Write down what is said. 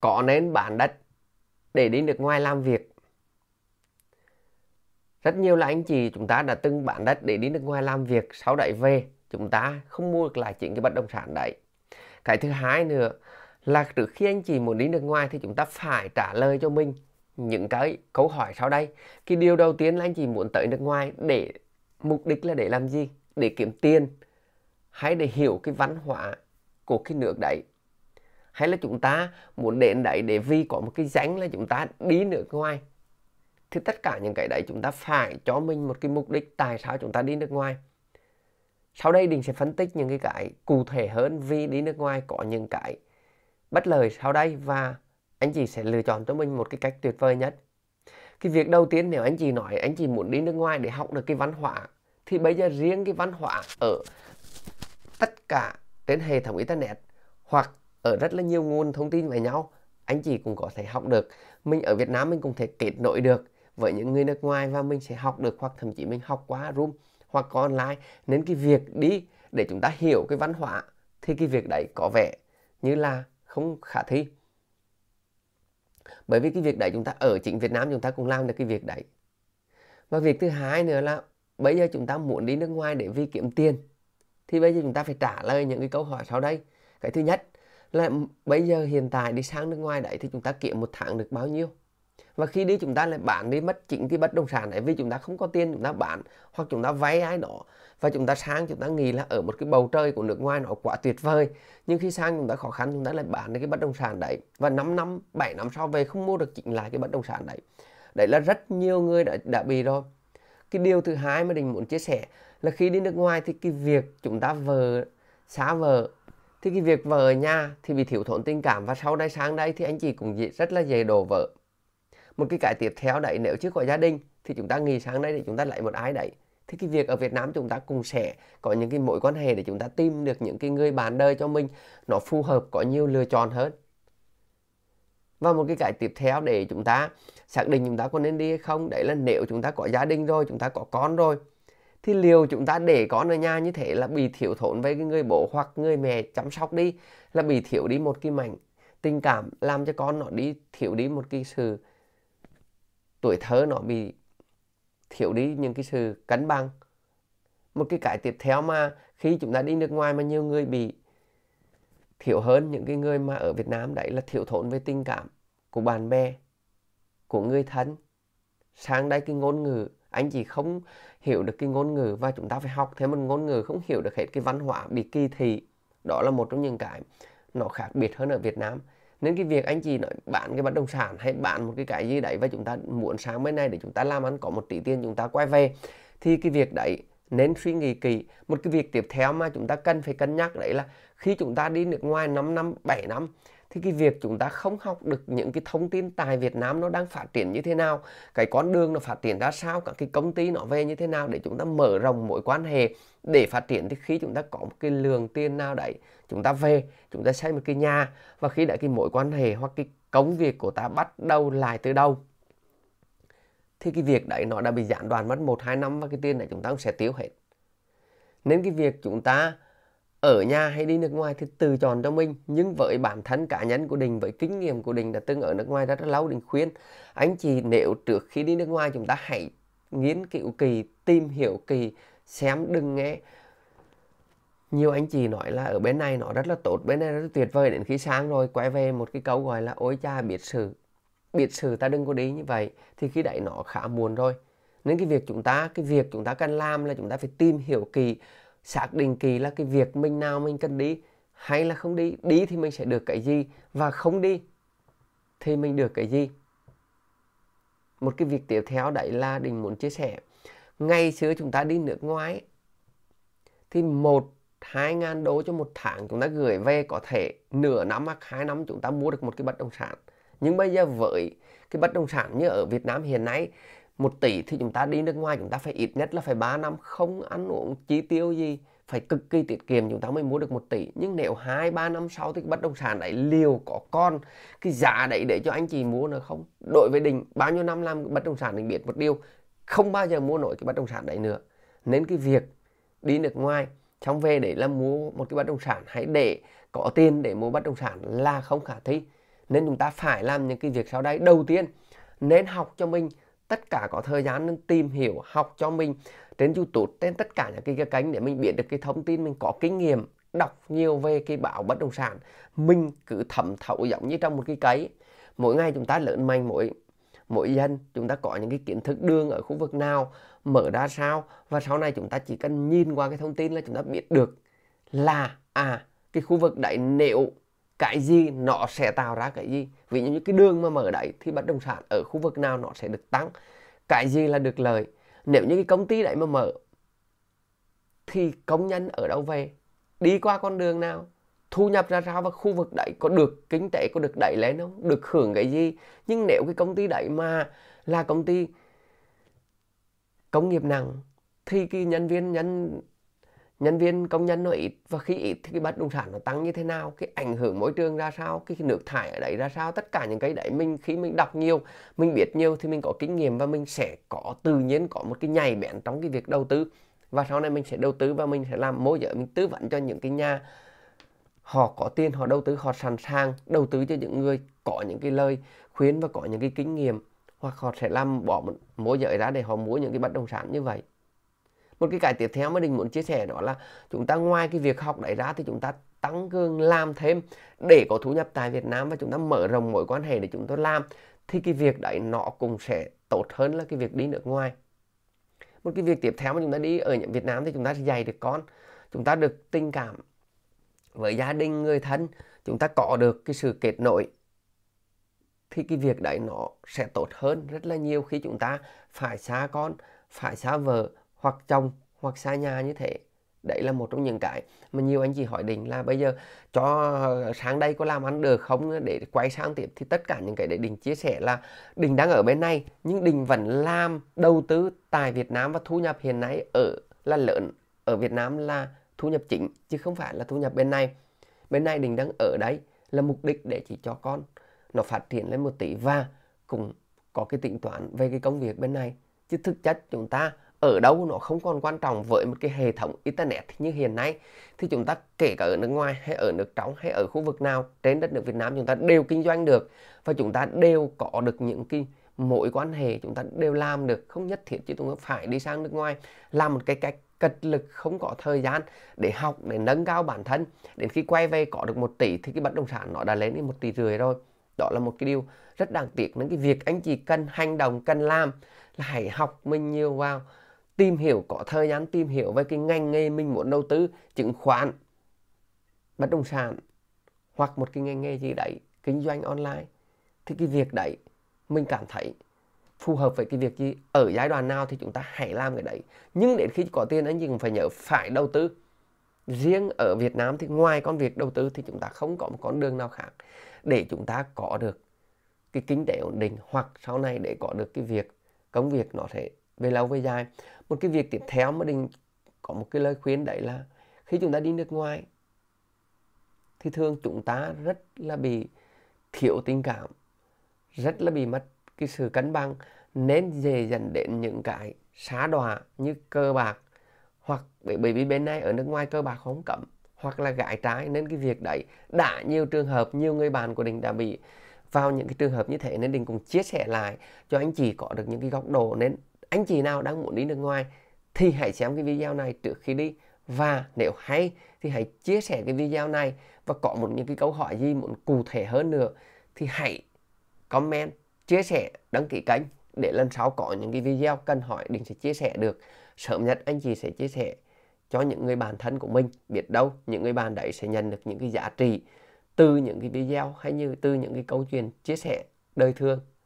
có nên bán đất để đi nước ngoài làm việc. Rất nhiều là anh chị chúng ta đã từng bán đất để đi nước ngoài làm việc, sau đấy về chúng ta không mua được lại chính cái bất động sản đấy. Cái thứ hai nữa là trước khi anh chị muốn đi nước ngoài thì chúng ta phải trả lời cho mình những cái câu hỏi sau đây. Cái điều đầu tiên là anh chị muốn tới nước ngoài để mục đích là để làm gì? Để kiếm tiền hay để hiểu cái văn hóa của cái nước đấy hay là chúng ta muốn đến đấy để vì có một cái danh là chúng ta đi nước ngoài thì tất cả những cái đấy chúng ta phải cho mình một cái mục đích tại sao chúng ta đi nước ngoài sau đây đình sẽ phân tích những cái cái cụ thể hơn vì đi nước ngoài có những cái bất lợi sau đây và anh chị sẽ lựa chọn cho mình một cái cách tuyệt vời nhất cái việc đầu tiên nếu anh chị nói anh chị muốn đi nước ngoài để học được cái văn hóa thì bây giờ riêng cái văn hóa ở tất cả trên hệ thống internet hoặc ở rất là nhiều nguồn thông tin với nhau anh chị cũng có thể học được mình ở Việt Nam mình cũng thể kết nối được với những người nước ngoài và mình sẽ học được hoặc thậm chí mình học qua Zoom hoặc qua online nên cái việc đi để chúng ta hiểu cái văn hóa thì cái việc đấy có vẻ như là không khả thi bởi vì cái việc đấy chúng ta ở chính Việt Nam chúng ta cũng làm được cái việc đấy và việc thứ hai nữa là bây giờ chúng ta muốn đi nước ngoài để vi kiếm tiền thì bây giờ chúng ta phải trả lời những cái câu hỏi sau đây cái thứ nhất là bây giờ hiện tại đi sang nước ngoài đấy thì chúng ta kiếm một tháng được bao nhiêu và khi đi chúng ta lại bán đi mất chính cái bất động sản đấy vì chúng ta không có tiền chúng ta bán hoặc chúng ta vay ai đó và chúng ta sang chúng ta nghĩ là ở một cái bầu trời của nước ngoài nó quá tuyệt vời nhưng khi sang chúng ta khó khăn chúng ta lại bán đi cái bất động sản đấy và 5 năm 7 năm sau về không mua được chỉnh lại cái bất động sản đấy đấy là rất nhiều người đã, đã bị rồi cái điều thứ hai mà đình muốn chia sẻ là khi đi nước ngoài thì cái việc chúng ta vờ xa vờ thì cái việc vợ ở nhà thì bị thiếu thốn tình cảm và sau đây sáng đây thì anh chị cũng rất là dễ đổ vợ một cái cái tiếp theo đấy nếu chưa có gia đình thì chúng ta nghỉ sáng đây để chúng ta lại một ai đấy thì cái việc ở Việt Nam chúng ta cùng sẽ có những cái mối quan hệ để chúng ta tìm được những cái người bạn đời cho mình nó phù hợp có nhiều lựa chọn hơn và một cái cái tiếp theo để chúng ta xác định chúng ta có nên đi hay không đấy là nếu chúng ta có gia đình rồi chúng ta có con rồi thì liệu chúng ta để con ở nhà như thế là bị thiếu thốn với cái người bố hoặc người mẹ chăm sóc đi là bị thiếu đi một cái mảnh tình cảm làm cho con nó đi thiếu đi một cái sự tuổi thơ nó bị thiếu đi những cái sự cân bằng một cái cái tiếp theo mà khi chúng ta đi nước ngoài mà nhiều người bị thiểu hơn những cái người mà ở Việt Nam đấy là thiểu thốn về tình cảm của bạn bè của người thân sang đây cái ngôn ngữ anh chị không hiểu được cái ngôn ngữ và chúng ta phải học thêm một ngôn ngữ không hiểu được hết cái văn hóa bị kỳ thị đó là một trong những cái nó khác biệt hơn ở Việt Nam nên cái việc anh chị nói bán cái bất động sản hay bán một cái cái gì đấy và chúng ta muốn sáng bên này để chúng ta làm ăn có một tỷ tiền chúng ta quay về thì cái việc đấy nên suy nghĩ kỳ một cái việc tiếp theo mà chúng ta cần phải cân nhắc đấy là khi chúng ta đi nước ngoài 5 năm 7 năm thì cái việc chúng ta không học được những cái thông tin tại Việt Nam nó đang phát triển như thế nào cái con đường nó phát triển ra sao các cái công ty nó về như thế nào để chúng ta mở rộng mối quan hệ để phát triển thì khi chúng ta có một cái lượng tiền nào đấy chúng ta về chúng ta xây một cái nhà và khi đã cái mối quan hệ hoặc cái công việc của ta bắt đầu lại từ đâu thì cái việc đấy nó đã bị gián đoạn mất 1-2 năm và cái tiền này chúng ta cũng sẽ tiêu hết nên cái việc chúng ta ở nhà hay đi nước ngoài thì tự chọn cho mình nhưng với bản thân cá nhân của đình với kinh nghiệm của đình đã từng ở nước ngoài rất là lâu đình khuyên anh chị nếu trước khi đi nước ngoài chúng ta hãy nghiên cứu kỳ tìm hiểu kỳ xem đừng nghe nhiều anh chị nói là ở bên này nó rất là tốt bên này rất là tuyệt vời đến khi sáng rồi quay về một cái câu gọi là ôi cha biệt sự biệt sự ta đừng có đi như vậy thì khi đấy nó khá buồn rồi nên cái việc chúng ta cái việc chúng ta cần làm là chúng ta phải tìm hiểu kỳ xác định kỳ là cái việc mình nào mình cần đi hay là không đi đi thì mình sẽ được cái gì và không đi thì mình được cái gì một cái việc tiếp theo đấy là đình muốn chia sẻ ngày xưa chúng ta đi nước ngoài thì một hai ngàn đô cho một tháng chúng ta gửi về có thể nửa năm hoặc hai năm chúng ta mua được một cái bất động sản nhưng bây giờ với cái bất động sản như ở Việt Nam hiện nay một tỷ thì chúng ta đi nước ngoài chúng ta phải ít nhất là phải 3 năm không ăn uống chi tiêu gì phải cực kỳ tiết kiệm chúng ta mới mua được một tỷ nhưng nếu hai ba năm sau thì bất động sản đấy liều có con cái giá đấy để cho anh chị mua nữa không đối với đình bao nhiêu năm làm bất động sản mình biết một điều không bao giờ mua nổi cái bất động sản đấy nữa nên cái việc đi nước ngoài trong về để làm mua một cái bất động sản hãy để có tiền để mua bất động sản là không khả thi nên chúng ta phải làm những cái việc sau đây đầu tiên nên học cho mình tất cả có thời gian nên tìm hiểu học cho mình trên youtube trên tất cả những cái, cái kênh để mình biết được cái thông tin mình có kinh nghiệm đọc nhiều về cái báo bất động sản mình cứ thẩm thấu giống như trong một cái cấy mỗi ngày chúng ta lớn mạnh mỗi mỗi dân chúng ta có những cái kiến thức đương ở khu vực nào mở ra sao và sau này chúng ta chỉ cần nhìn qua cái thông tin là chúng ta biết được là à cái khu vực đấy nếu cái gì nó sẽ tạo ra cái gì ví dụ như cái đường mà mở đấy thì bất động sản ở khu vực nào nó sẽ được tăng cái gì là được lời nếu như cái công ty đấy mà mở thì công nhân ở đâu về đi qua con đường nào thu nhập ra sao và khu vực đấy có được kinh tế có được đẩy lên không được hưởng cái gì nhưng nếu cái công ty đấy mà là công ty công nghiệp nặng thì cái nhân viên nhân nhân viên công nhân nó ít và khi ít thì cái bất động sản nó tăng như thế nào cái ảnh hưởng môi trường ra sao cái nước thải ở đấy ra sao tất cả những cái đấy mình khi mình đọc nhiều mình biết nhiều thì mình có kinh nghiệm và mình sẽ có tự nhiên có một cái nhảy bén trong cái việc đầu tư và sau này mình sẽ đầu tư và mình sẽ làm môi giới mình tư vấn cho những cái nhà họ có tiền họ đầu tư họ sẵn sàng đầu tư cho những người có những cái lời khuyến và có những cái kinh nghiệm hoặc họ sẽ làm bỏ một môi giới ra để họ mua những cái bất động sản như vậy một cái cái tiếp theo mà đình muốn chia sẻ đó là chúng ta ngoài cái việc học đấy ra thì chúng ta tăng cường làm thêm để có thu nhập tại Việt Nam và chúng ta mở rộng mối quan hệ để chúng tôi làm thì cái việc đấy nó cũng sẽ tốt hơn là cái việc đi nước ngoài một cái việc tiếp theo mà chúng ta đi ở Việt Nam thì chúng ta sẽ dạy được con chúng ta được tình cảm với gia đình người thân chúng ta có được cái sự kết nối thì cái việc đấy nó sẽ tốt hơn rất là nhiều khi chúng ta phải xa con phải xa vợ hoặc chồng hoặc xa nhà như thế đấy là một trong những cái mà nhiều anh chị hỏi đình là bây giờ cho ờ, sáng đây có làm ăn được không để quay sang tiếp thì tất cả những cái để đình chia sẻ là đình đang ở bên này nhưng đình vẫn làm đầu tư tại Việt Nam và thu nhập hiện nay ở là lớn ở Việt Nam là thu nhập chính chứ không phải là thu nhập bên này bên này đình đang ở đấy là mục đích để chỉ cho con nó phát triển lên một tỷ và cũng có cái tính toán về cái công việc bên này chứ thực chất chúng ta ở đâu nó không còn quan trọng với một cái hệ thống internet như hiện nay thì chúng ta kể cả ở nước ngoài hay ở nước trong hay ở khu vực nào trên đất nước Việt Nam chúng ta đều kinh doanh được và chúng ta đều có được những cái mối quan hệ chúng ta đều làm được không nhất thiết chứ chúng ta phải đi sang nước ngoài làm một cái cách cật lực không có thời gian để học để nâng cao bản thân đến khi quay về có được một tỷ thì cái bất động sản nó đã lên đến một tỷ rưỡi rồi đó là một cái điều rất đáng tiếc những cái việc anh chị cần hành động cần làm là hãy học mình nhiều vào tìm hiểu có thời gian tìm hiểu về cái ngành nghề mình muốn đầu tư chứng khoán bất động sản hoặc một cái ngành nghề gì đấy kinh doanh online thì cái việc đấy mình cảm thấy phù hợp với cái việc gì ở giai đoạn nào thì chúng ta hãy làm cái đấy nhưng đến khi có tiền anh chị cũng phải nhớ phải đầu tư riêng ở Việt Nam thì ngoài con việc đầu tư thì chúng ta không có một con đường nào khác để chúng ta có được cái kinh tế ổn định hoặc sau này để có được cái việc công việc nó sẽ về lâu về dài một cái việc tiếp theo mà đình có một cái lời khuyên đấy là khi chúng ta đi nước ngoài thì thường chúng ta rất là bị thiếu tình cảm rất là bị mất cái sự cân bằng nên dễ dẫn đến những cái xá đọa như cơ bạc hoặc bởi vì bên này ở nước ngoài cơ bạc không cấm hoặc là gái trái nên cái việc đấy đã nhiều trường hợp nhiều người bạn của đình đã bị vào những cái trường hợp như thế nên đình cũng chia sẻ lại cho anh chị có được những cái góc độ nên anh chị nào đang muốn đi nước ngoài thì hãy xem cái video này trước khi đi và nếu hay thì hãy chia sẻ cái video này và có một những cái câu hỏi gì muốn cụ thể hơn nữa thì hãy comment chia sẻ đăng ký kênh để lần sau có những cái video cần hỏi đình sẽ chia sẻ được sớm nhất anh chị sẽ chia sẻ cho những người bạn thân của mình biết đâu những người bạn đấy sẽ nhận được những cái giá trị từ những cái video hay như từ những cái câu chuyện chia sẻ đời thương